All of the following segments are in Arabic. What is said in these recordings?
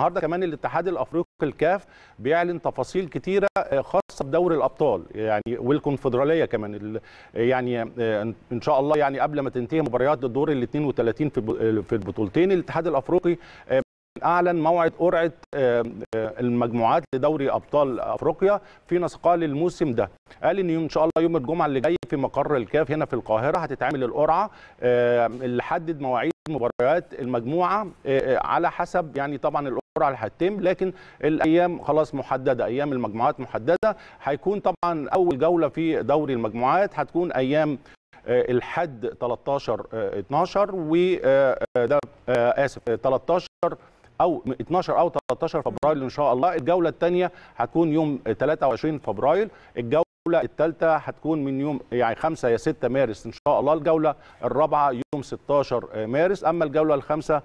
النهارده كمان الاتحاد الافريقي الكاف بيعلن تفاصيل كتيره آه، خاصه بدوري الابطال يعني والكونفدراليه كمان يعني آه، ان شاء الله يعني قبل ما تنتهي مباريات الدور ال 32 آه، في البطولتين الاتحاد الافريقي اعلن موعد قرعه المجموعات لدوري ابطال افريقيا في نسقال للموسم ده قال ان ان شاء الله يوم الجمعه اللي جاي في مقر الكاف هنا في القاهره هتتعمل القرعه اللي حدد مواعيد مباريات المجموعه على حسب يعني طبعا القرعه اللي هتتم لكن الايام خلاص محدده ايام المجموعات محدده هيكون طبعا اول جوله في دوري المجموعات هتكون ايام آه، الحد 13 12 وده اسف 13 او 12 او 13 فبراير ان شاء الله الجوله الثانيه هتكون يوم 23 فبراير الجوله الجولة الثالثة هتكون من يوم يعني 5 يا 6 مارس إن شاء الله الجولة الرابعة يوم 16 مارس أما الجولة الخامسة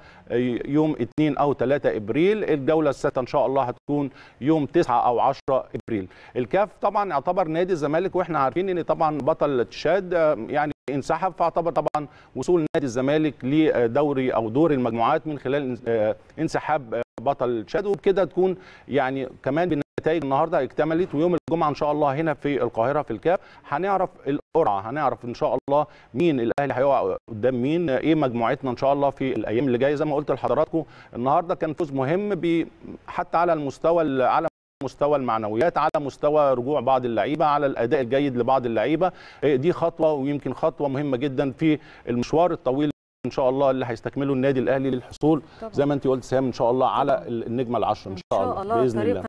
يوم 2 أو 3 إبريل الجولة السادسة إن شاء الله هتكون يوم 9 أو 10 إبريل الكاف طبعا يعتبر نادي الزمالك وإحنا عارفين إن طبعا بطل تشاد يعني انسحب فاعتبر طبعا وصول نادي الزمالك لدوري او دور المجموعات من خلال آه، انسحاب بطل تشاد وبكده تكون يعني كمان النتائج النهارده اكتملت ويوم الجمعه ان شاء الله هنا في القاهره في الكاب هنعرف القرعه هنعرف ان شاء الله مين الاهلي هيقع قدام مين ايه مجموعتنا ان شاء الله في الايام اللي جايه زي ما قلت لحضراتكم النهارده كان فوز مهم حتى على المستوى على مستوى المعنويات على مستوى رجوع بعض اللعيبه على الاداء الجيد لبعض اللعيبه إيه، دي خطوه ويمكن خطوه مهمه جدا في المشوار الطويل ان شاء الله اللي هيستكمله النادي الاهلي للحصول طبعا. زي ما انت قلت سهام ان شاء الله على النجمه العشره ان شاء, إن شاء الله, الله باذن الله